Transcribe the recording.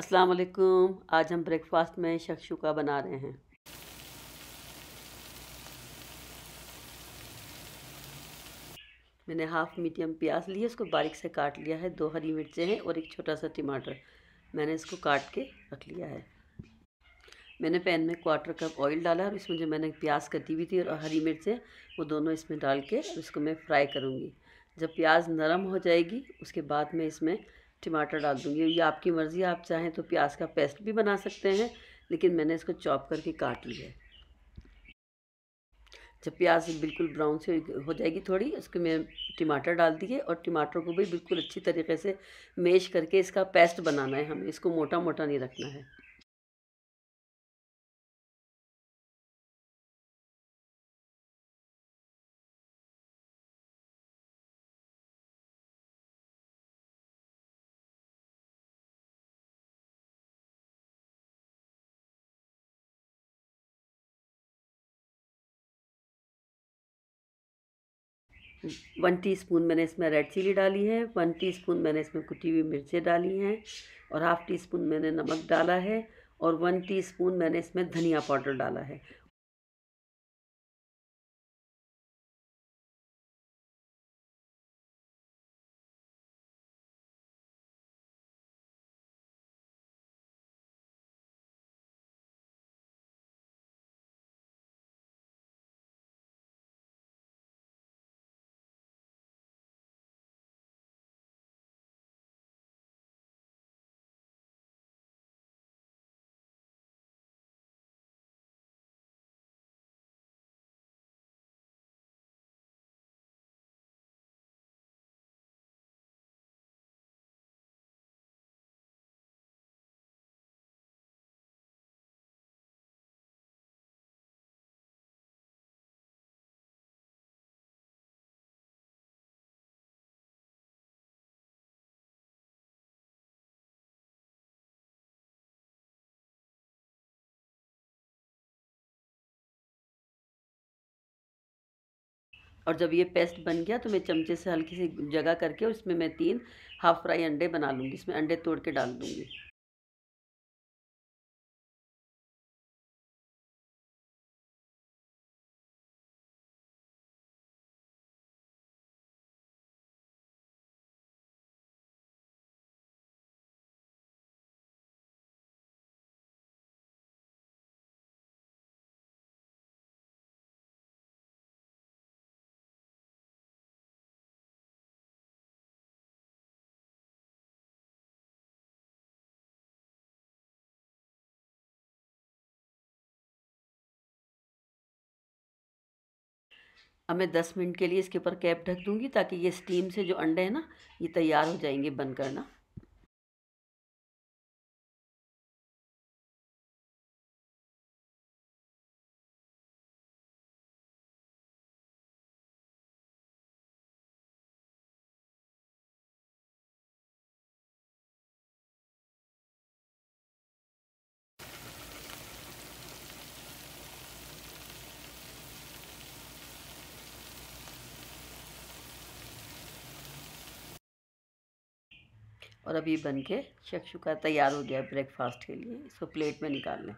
अस्सलाम वालेकुम आज हम ब्रेकफास्ट में शक्शुका बना रहे हैं मैंने हाफ़ मीडियम प्याज लिया उसको बारीक से काट लिया है दो हरी मिर्चें हैं और एक छोटा सा टमाटर मैंने इसको काट के रख लिया है मैंने पैन में क्वार्टर कप ऑयल डाला और इसमें जो मैंने प्याज कटी हुई थी और हरी मिर्चें वो दोनों इसमें डाल के इसको मैं फ्राई करूँगी जब प्याज नरम हो जाएगी उसके बाद में इसमें टमाटर डाल दूँगी ये आपकी मर्ज़ी आप चाहें तो प्याज का पेस्ट भी बना सकते हैं लेकिन मैंने इसको चॉप करके काट लिया है जब प्याज बिल्कुल ब्राउन से हो जाएगी थोड़ी उसके में टमाटर डाल दिए और टमाटर को भी बिल्कुल अच्छी तरीके से मेश करके इसका पेस्ट बनाना है हमें इसको मोटा मोटा नहीं रखना है वन टीस्पून मैंने इसमें रेड चिली डाली है वन टीस्पून मैंने इसमें कुटी हुई मिर्चें डाली हैं और हाफ़ टी स्पून मैंने नमक डाला है और वन टीस्पून मैंने इसमें धनिया पाउडर डाला है और जब ये पेस्ट बन गया तो मैं चमचे से हल्की सी जगह करके उसमें मैं तीन हाफ फ्राई अंडे बना लूँगी इसमें अंडे तोड़ के डाल दूँगी अब मैं दस मिनट के लिए इसके ऊपर कैप ढक दूँगी ताकि ये स्टीम से जो अंडे हैं ना ये तैयार हो जाएंगे बंद करना और अभी बन के शक्षुका तैयार हो गया ब्रेकफास्ट के लिए इसको प्लेट में निकाल लें